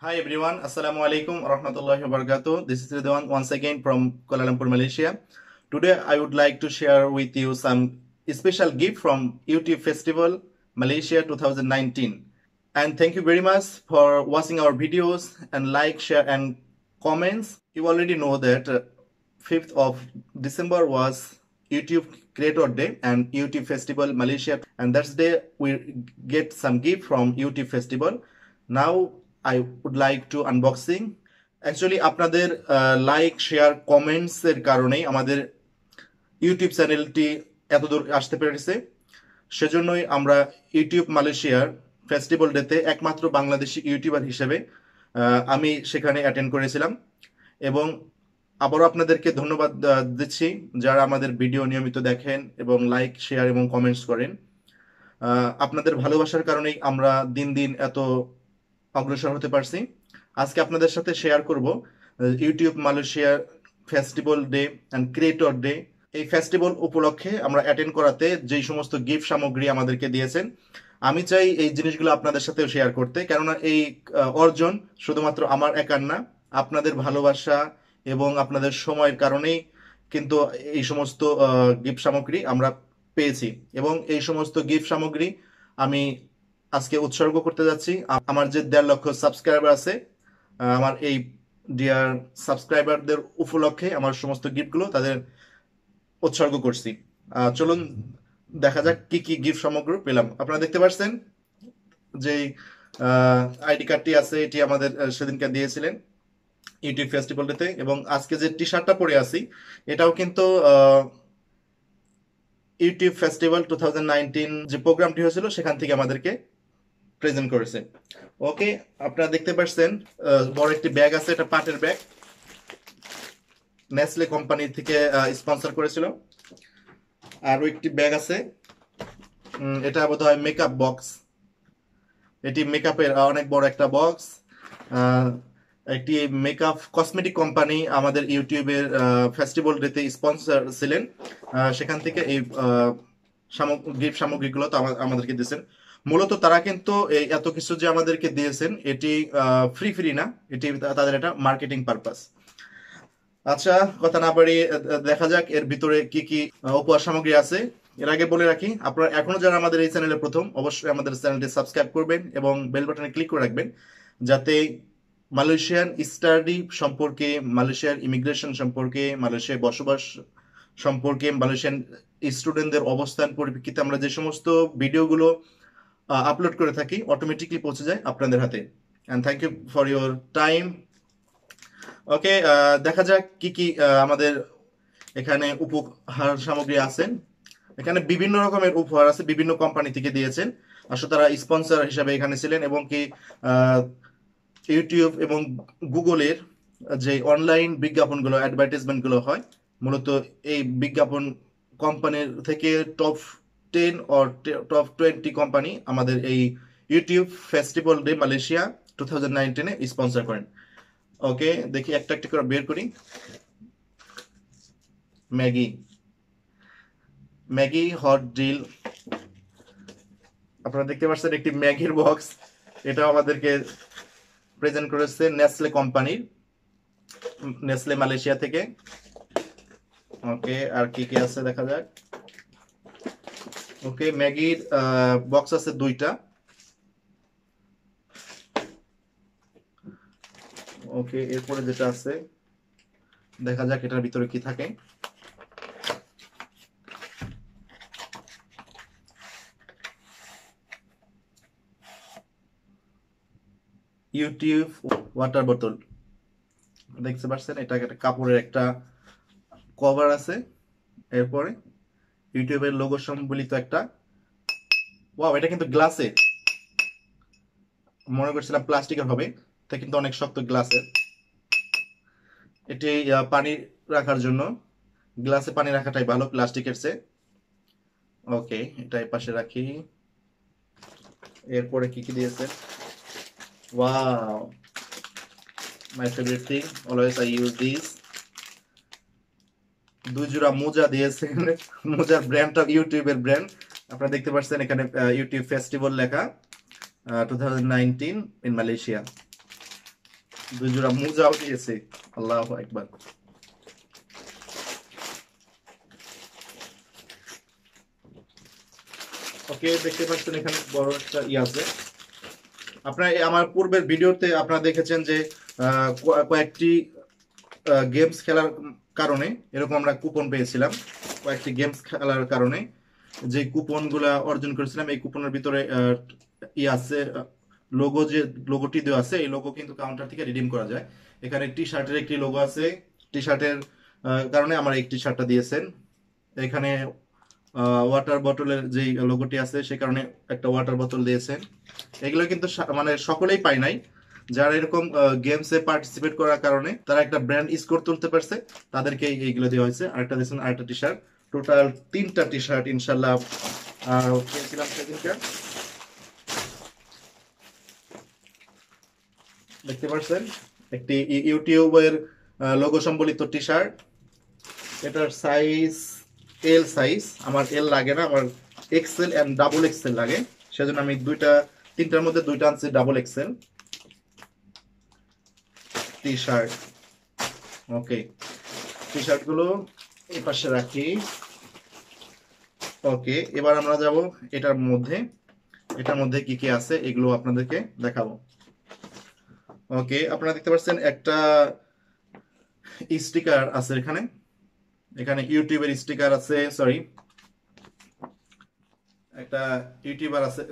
Hi everyone, Assalamu alaikum warahmatullahi wabarakatuh. This is Ridwan once again from Kuala Lumpur, Malaysia. Today I would like to share with you some special gift from YouTube Festival Malaysia 2019. And thank you very much for watching our videos and like, share and comments. You already know that 5th uh, of December was YouTube Creator Day and YouTube Festival Malaysia and that's day we get some gift from YouTube Festival. Now I would like to unboxing actually আপনাদের like share কমেন্টসের কারণেই আমাদের YouTube চ্যানেলটি এত দূর আসতে পেরেছে সেজন্যই আমরা ইউটিউব মালয়েশিয়ার ফেস্টিভ্যাল ডেতে একমাত্র বাংলাদেশি ইউটিউবার হিসেবে uh, আমি সেখানে অ্যাটেন্ড করেছিলাম এবং আবারও আপনাদেরকে ধন্যবাদ uh, দিচ্ছি যারা আমাদের ভিডিও নিয়মিত দেখেন এবং লাইক শেয়ার এবং কমেন্টস করেন uh, আপনাদের ভালোবাসার কারণেই আমরা দিন দিন এত অগ্রসর হতে পারছি আজকে আপনাদের সাথে শেয়ার করব YouTube Malaysia festival day and creator day এই ফেস্টিভ্যাল উপলক্ষে আমরা অ্যাটেন্ড করাতে যেই সমস্ত গিফট সামগ্রী আমাদেরকে দিয়েছেন আমি চাই এই জিনিসগুলো আপনাদের সাথে শেয়ার করতে কেননা এই অর্জন শুধুমাত্র আমার একার না আপনাদের ভালোবাসা এবং আপনাদের সময়ের কারণেই কিন্তু এই সমস্ত গিফট সামগ্রী আমরা পেয়েছি এবং এই সমস্ত গিফট সামগ্রী আমি আজকে উৎসর্গ করতে যাচ্ছি আমার যে দেড় লক্ষ সাবস্ক্রাইবার আছে আমার এই ডিয়ার সাবস্ক্রাইবারদের উপলক্ষে আমার সমস্ত গিফটগুলো তাদের উৎসর্গ করছি চলুন দেখা যাক কি কি গিফট সমগ্র পেলাম আপনারা দেখতে পাচ্ছেন যে আইডি কার্ডটি আছে এটি আমাদের সেদিনকে দিয়েছিলেন ইউটিউব ফেস্টিভ্যালটিতে এবং আজকে যে টি শার্টটা পরে আছি এটাও কিন্তু YouTube festival two thousand nineteen যে প্রোগ্রামটি হয়েছিল সেখান থেকে আমাদেরকে প্রেজেন্ট করেছে ওকে আপনারা দেখতে পাচ্ছেন বড় একটি ব্যাগ আছে এটা পাটের ব্যাগ নেসলে কোম্পানি থেকে স্পন্সর করেছিল আরও একটি ব্যাগ আছে এটা বোধ হয় মেকআপ বক্স এটি মেকআপের অনেক বড় একটা বক্স একটি মেকআপ কসমেটিক কোম্পানি আমাদের ইউটিউবের ফেস্টিভ্যাল ডেতে স্পন্সর ছিলেন সেখান থেকে এই সামগ্রী সামগ্রীগুলো তো আমাদেরকে দিয়েছেন মূলত তারা কিন্তু এত কিছু যে আমাদেরকে দিয়েছেন এটি ফ্রি ফ্রি না এটি তাদের একটা মার্কেটিং পারপাস আচ্ছা কথা না পারি দেখা যাক এর ভিতরে কি কি উপহার সামগ্রী আছে এর আগে বলে রাখি আপনারা এখনো যারা আমাদের এই চ্যানেলে প্রথম অবশ্যই আমাদের চ্যানেলটি সাবস্ক্রাইব করবেন এবং বেল বাটনে ক্লিক করে রাখবেন যাতে মালয়েশিয়ান স্টাডি সম্পর্কে মালয়েশিয়ার ইমিগ্রেশন সম্পর্কে মালয়েশিয়ায় বসবাস সম্পর্কে মালয়েশিয়ান স্টুডেন্টদের অবস্থান পরিপ্রেক্ষিতে আমরা যে সমস্ত ভিডিওগুলো আপলোড করে থাকি অটোমেটিকলি পৌঁছে যায় আপনাদের হাতে and thank you for your time okay দেখা যাক কি কি আমাদের এখানে উপহার সামগ্রী আছেন এখানে বিভিন্ন রকমের উপহার আছে বিভিন্ন কোম্পানি থেকে দিয়েছেন আসলে তারা স্পন্সর হিসাবে এখানে ছিলেন এবং কি ইউটিউব এবং গুগলের যে অনলাইন বিজ্ঞাপনগুলো অ্যাডভার্টাইজমেন্টগুলো হয় মূলত এই বিজ্ঞাপন কোম্পানির থেকে top ten or top twenty company আমাদের এই YouTube festival day Malaysia two thousand নাইনটিনে স্পন্সার করেন ওকে দেখি একটা একটা করে বের করি ম্যাগি ম্যাগি হট ডিল আপনারা দেখতে পাচ্ছেন একটি ম্যাগির বক্স এটা আমাদেরকে প্রেজেন্ট করেছে নেসলে কোম্পানির নেসলে মালয়েশিয়া থেকে ওকে আর কি কি আছে দেখা যাক ওকে ম্যাগির বক্স আছে দুইটা ওকে এরপরে যেটা আছে দেখা যাক এটার ভিতরে কি থাকে ইউটিউব ওয়াটার বোতল দেখতে পাচ্ছেন এটা একটা কাপড়ের একটা কভার আছে এরপরে ইউটিউবের লোগো সম্বলিত একটা ওয়াও এটা কিন্তু গ্লাসে মনে করছিলাম প্লাস্টিকের হবে তা কিন্তু অনেক শক্ত গ্লাসের এটি পানি রাখার জন্য গ্লাসে পানি রাখাটাই ভালো প্লাস্টিকের চেয়ে ওকে এটা পাশে রাখি এরপরে কি কি দিয়েছে wow my favourite thing always I use this দুই জোড়া মোজা দিয়েছেন মোজার ব্র্যান্ডটা ইউটিউবের ব্র্যান্ড আপনারা দেখতে পাচ্ছেন এখানে ইউটিউব ফেস্টিভ্যাল লেখা two thousand nineteen in Malaysia দুই জোড়া মোজাও দিয়েছে আল্লাহ একবার ওকে দেখতে পাচ্ছেন এখানে বড় একটা ইয়ে আছে আপনার আমার পূর্বের ভিডিওতে আপনারা দেখেছেন যে কয়েকটি গেমস খেলার কারণে এরকম আমরা কুপন পেয়েছিলাম কয়েকটি গেমস খেলার কারণে যে কুপনগুলা অর্জন করেছিলাম এই কুপনের ভিতরে ই আছে লোগো যে লোগোটি দেওয়া আছে এই লোগো কিন্তু কাউন্টার থেকে রিডিম করা যায় এখানে টি শার্টের একটি লোগো আছে টি শার্টের কারণে আমার এই টি শার্টটা দিয়েছেন এখানে ওয়াটার বটলের যে লোগোটি আছে সে কারণে একটা ওয়াটার বোতল দিয়েছেন এগুলো কিন্তু মানে সকলেই পাই নাই যারা এরকম গেমসে পার্টিসিপেট করার কারণে তারা একটা ব্র্যান্ড স্কোর তুলতে পারছে তাদেরকে এইগুলো দেওয়া হয়েছে আরেকটা দিয়েছেন আরেকটা টি শার্ট টোটাল তিনটা টি শার্ট ইনশাল্লাহ পেয়েছিলাম সেদিনকে দেখতে পাচ্ছেন একটি ইউটিউবের লোগো সম্বলিত টি শার্ট এটার সাইজ এল সাইজ আমার এল লাগে না আমার এক্সেল অ্যান্ড ডাবল এক্সেল লাগে সেজন্য আমি দুইটা তিনটার মধ্যে দুইটা আনছি double XL T shirt okay T শার্টগুলো এই পাশে রাখি ওকে এবার আমরা যাব এটার মধ্যে এটার মধ্যে কি কি আছে এগুলো আপনাদেরকে দেখাবো ওকে আপনারা দেখতে পাচ্ছেন একটা স্টিকার আছে এখানে এখানে ইউটিউবের স্টিকার আছে সরি একটা ইউটিউবার আছে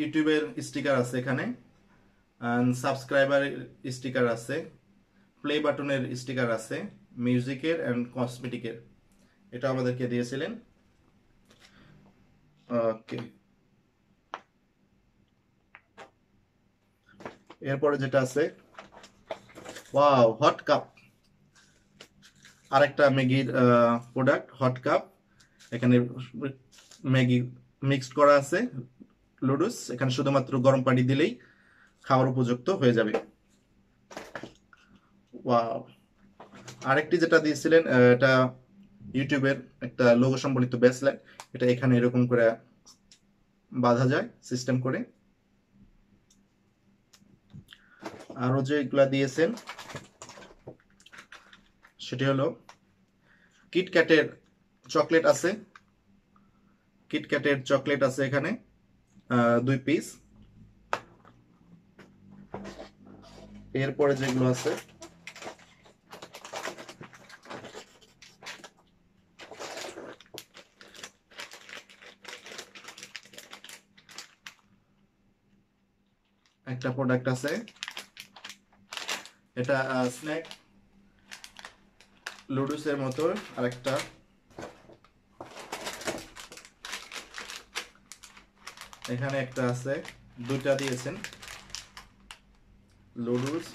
ইউটিউবের স্টিকার আছে এখানে সাবস্ক্রাইবার স্টিকার আছে প্লে বাটনের স্টিকার আছে মিউজিকের অ্যান্ড কসমেটিকের এটা আমাদেরকে দিয়েছিলেন ওকে এরপরে যেটা আছে ওয়াও হট কাপ আরেকটা ম্যাগির প্রোডাক্ট হট কাপ এখানে ম্যাগি মিক্সড করা আছে লুডুস এখানে শুধুমাত্র গরম পানি দিলেই খাওয়ার উপযুক্ত হয়ে যাবে ওয়াও আরেকটি যেটা দিয়েছিলেন এটা ইউটিউবের একটা লোগো সম্বলিত ব্যাসলাইট এটা এখানে এরকম করে বাঁধা যায় সিস্টেম করে আরও যেগুলা দিয়েছেন সেটি হলো কিটক্যাটের চকলেট আছে কিটক্যাটের চকলেট আছে এখানে দুই পিস এরপরে যেগুলো আছে একটা প্রোডাক্ট আছে এটা স্ন্যাক লুডুসের মতো আরেকটা এখানে একটা আছে দুইটা দিয়েছেন লুডুস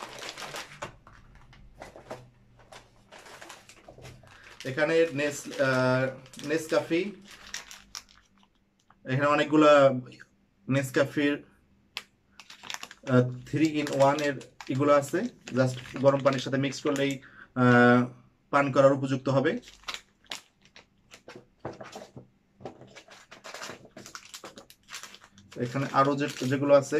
এখানে নেস নেসকাফি এখানে অনেকগুলা নেসকাফির থ্রি ইন ওয়ানের এগুলো আছে জাস্ট গরম পানির সাথে মিক্স করলেই পান করার উপযুক্ত হবে এখানে আরো যে যেগুলো আছে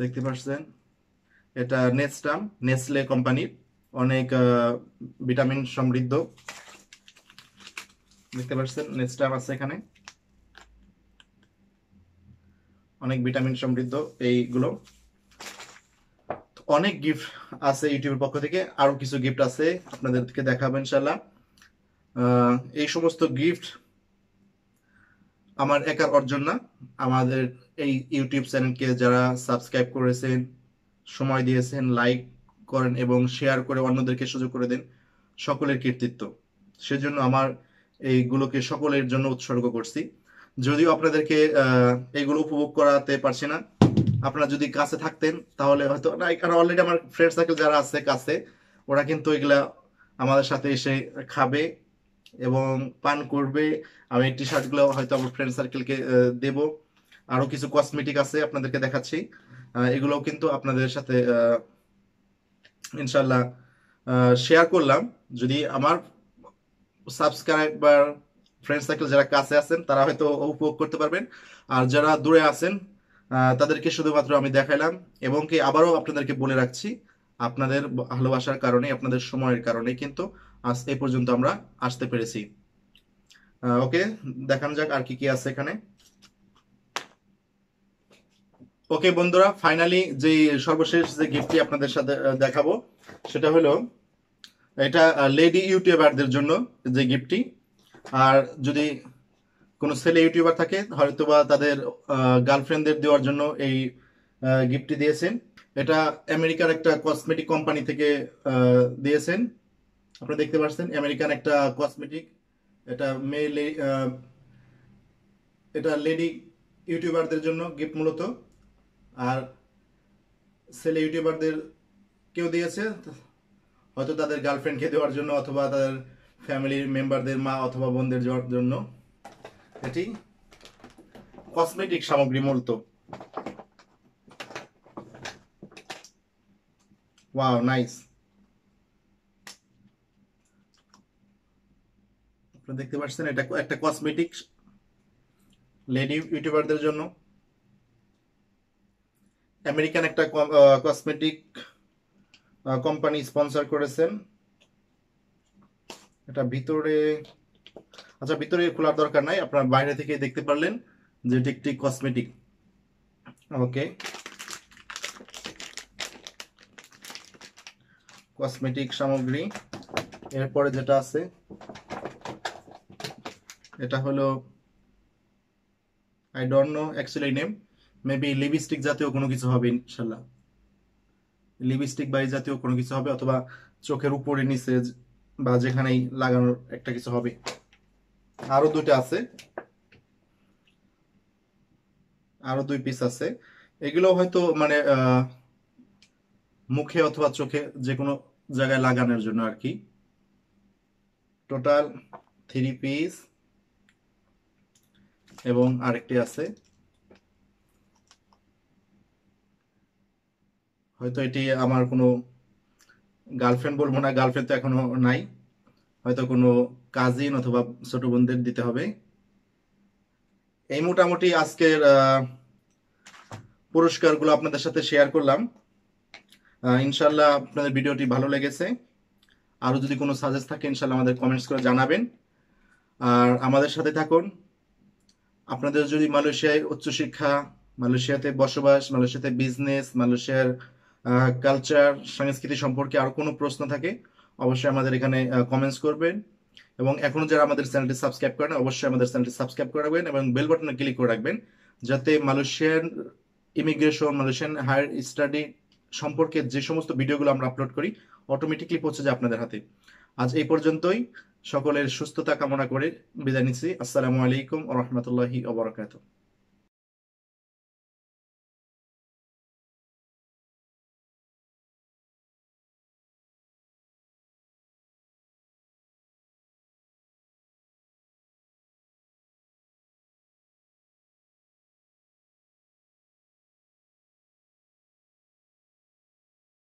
দেখতে পাচ্ছেন এটা নেস্টাম নেসলে কোম্পানির অনেক ভিটামিন সমৃদ্ধ দেখতে পাচ্ছেন নেস্টাম আছে এখানে অনেক ভিটামিন সমৃদ্ধ এইগুলো অনেক গিফট আছে ইউটিউবের পক্ষ থেকে আরও কিছু গিফট আছে আপনাদেরকে দেখাবেন ইনশাল্লাহ এই সমস্ত গিফট আমার একার অর্জন না আমাদের এই ইউটিউব চ্যানেলকে যারা সাবস্ক্রাইব করেছেন সময় দিয়েছেন লাইক করেন এবং শেয়ার করে অন্যদেরকে সুযোগ করে দেন সকলের কৃতিত্ব সেজন্য আমার এইগুলোকে সকলের জন্য উৎসর্গ করছি যদিও আপনাদেরকে এগুলো উপভোগ করাতে পারছি না আপনারা যদি কাছে থাকতেন তাহলে হয়তো না এখানে অলরেডি আমার ফ্রেন্ড সার্কেল যারা আছে কাছে ওরা কিন্তু এগুলা আমাদের সাথে এসে খাবে এবং পান করবে আমি টি শার্টগুলো হয়তো আমার ফ্রেন্ড সার্কেলকে দেব আরও কিছু কসমেটিক আছে আপনাদেরকে দেখাচ্ছি এগুলোও কিন্তু আপনাদের সাথে ইনশাল্লাহ শেয়ার করলাম যদি আমার সাবস্ক্রাইবার ফ্রেন্ড সার্কেল যারা কাছে আছেন তারা হয়তো উপভোগ করতে পারবেন আর যারা দূরে আছেন তাদেরকে শুধুমাত্র আমি দেখালাম এবং কি আবারও আপনাদেরকে বলে রাখছি আপনাদের ভালোবাসার কারণে আপনাদের সময়ের কারণে কিন্তু আজ এ পর্যন্ত আমরা আসতে পেরেছি ওকে দেখানো যাক আর কি কি আছে এখানে ওকে বন্ধুরা ফাইনালি যে সর্বশেষ যে গিফটটি আপনাদের সাথে দেখাবো সেটা হলো এটা লেডি ইউটিউবারদের জন্য যে গিফটটি আর যদি কোনো ছেলে ইউটিউবার থাকে হয়তো বা তাদের গার্লফ্রেন্ডদের দেওয়ার জন্য এই গিফটটি দিয়েছেন এটা আমেরিকার একটা কসমেটিক কোম্পানি থেকে দিয়েছেন আপনারা দেখতে পাচ্ছেন আমেরিকান একটা কসমেটিক এটা মেয়ে এটা লেডি ইউটিউবারদের জন্য গিফট মূলত আর ছেলে ইউটিউবারদের কেউ দিয়েছে হয়তো তাদের গার্লফ্রেন্ডকে দেওয়ার জন্য অথবা তাদের ফ্যামিলির মেম্বারদের মা অথবা বোনদের জন্য এটি কসমেটিক সামগ্রী মূলত ওয়াও নাইস দেখতে পাচ্ছেন এটা একটা কসমেটিক লেডি ইউটিউবারদের জন্য আমেরিকান একটা কসমেটিক কোম্পানি স্পন্সর করেছেন এটা ভিতরে আচ্ছা ভিতরে খোলার দরকার নাই আপনার বাইরে থেকে দেখতে পারলেন যে টিকটিক কসমেটিক ওকে কসমেটিক সামগ্রী এরপরে যেটা আছে এটা হলো I don't know actually name maybe lipstick জাতীয় কোনো কিছু হবে ইনশাল্লাহ লিপস্টিক বা জাতীয় কোনো কিছু হবে অথবা চোখের উপরে নিচে বা যেখানেই লাগানোর একটা কিছু হবে আরো দুইটা আছে আরো দুই পিস আছে এগুলো হয়তো মানে মুখে অথবা চোখে যে কোনো জায়গায় লাগানোর জন্য আর কি টোটাল থ্রি পিস এবং আরেকটি আছে হয়তো এটি আমার কোনো গার্লফ্রেন্ড বলবো না গার্লফ্রেন্ড তো এখনো নাই হয়তো কোনো কাজিন অথবা ছোট বোনদের দিতে হবে এই মোটামুটি আজকের পুরস্কারগুলো আপনাদের সাথে শেয়ার করলাম ইনশাল্লাহ আপনাদের ভিডিওটি ভালো লেগেছে আরও যদি কোনো সাজেস্ট থাকে ইনশাল্লাহ আমাদের কমেন্টস করে জানাবেন আর আমাদের সাথে থাকুন আপনাদের যদি মালয়েশিয়ায় উচ্চশিক্ষা মালয়েশিয়াতে বসবাস মালয়েশিয়াতে বিজনেস মালয়েশিয়ার কালচার সংস্কৃতি সম্পর্কে আর কোনো প্রশ্ন থাকে অবশ্যই আমাদের এখানে কমেন্টস করবেন এবং এখন যারা আমাদের চ্যানেলটি সাবস্ক্রাইব করেন অবশ্যই আমাদের চ্যানেলটি সাবস্ক্রাইব করে রাখবেন এবং বেল বাটনে ক্লিক করে রাখবেন যাতে Malaysian immigration Malaysian higher study সম্পর্কে যে সমস্ত ভিডিওগুলো আমরা আপলোড করি অটোমেটিকলি পৌঁছে যায় আপনাদের হাতে আজ এই পর্যন্তই সকলের সুস্থতা কামনা করে বিদায় নিচ্ছি আসসালামু আলাইকুম রহমতুল্লাহি ওবরাকাতুহ